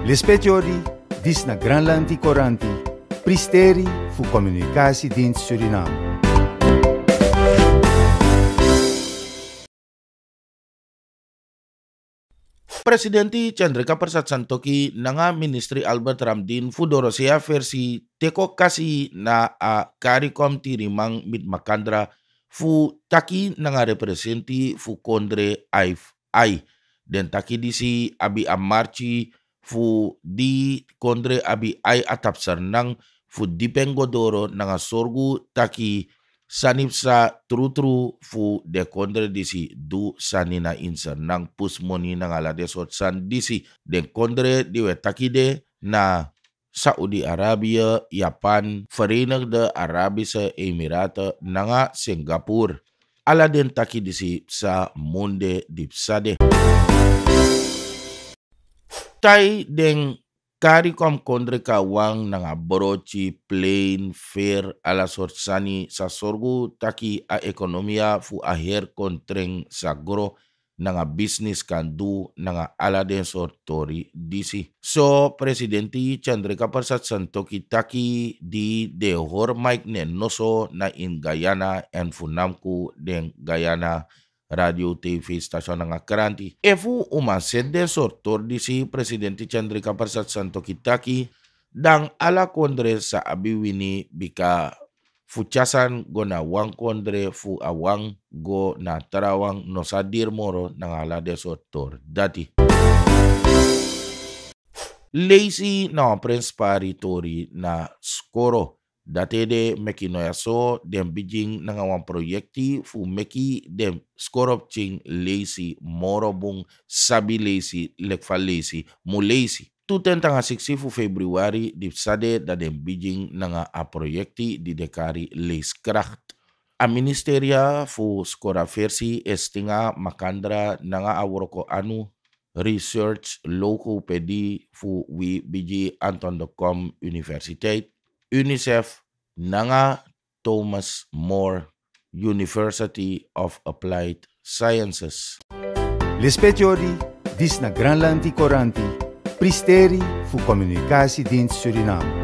Le speciori dis na Granlandi Coranti, pristeri fu komunikasi din Suriname. Presidenti Chandrika Persat Santoki nanga Ministri Albert Ramdin Fudorosia versi teko kasi na a karikom tirimang mit makandra fu taki nanga representi fu kondre aif ai. Den taki disi abi Amarchi fu di kondre abi ai atap nang fu di pengodoro nanga sorgu taki sanipsa tru fu de kondre disi du sanina insa nang pusmoni nanga la de san disi de kondre diwe de na Saudi Arabia, Japan, Verenigde arabisa emirata, nanga Singapura. Ala den taki disi sa monde dipsade. Tay deng CARICOM kondre kawang nanga brochi, plain fair ala sorsani sa sorgu taki a ekonomia fu aher kontreng sa gro nanga business kan kandu nanga ala den sortori disi. So presidenti Chandrika Persat Santoki taki di de hor Mike ne na in Guyana and funamku den Guyana Radio TV Stasyon ng Akranti. Efu umased de sortor di si Presidente Chandrika Parsat Santo Kitaki dang ala kondre sa abiwini bika fuchasan go na wang kondre fu awang go na tarawang no sadir moro ng ala de sortor dati. Lazy na no, Prince Paritori na skoro de meki noyaso dem bijing nanga wan proyekti, fu meki dem skorop ching leisi morobung sabi leisi lekfa leisi mu lesi. Tuten tanga siksi fu februari di sade da dem bijing nanga a proyekti di dekari kracht. A ministeria fu skora versi estinga makandra nanga a anu research local pedi fu wi biji Anton de Kom Universiteit UNICEF na nga Thomas More University of Applied Sciences. L'ispețiori dis na Granlandi Coranti, pristeri fu comunicasi din Suriname.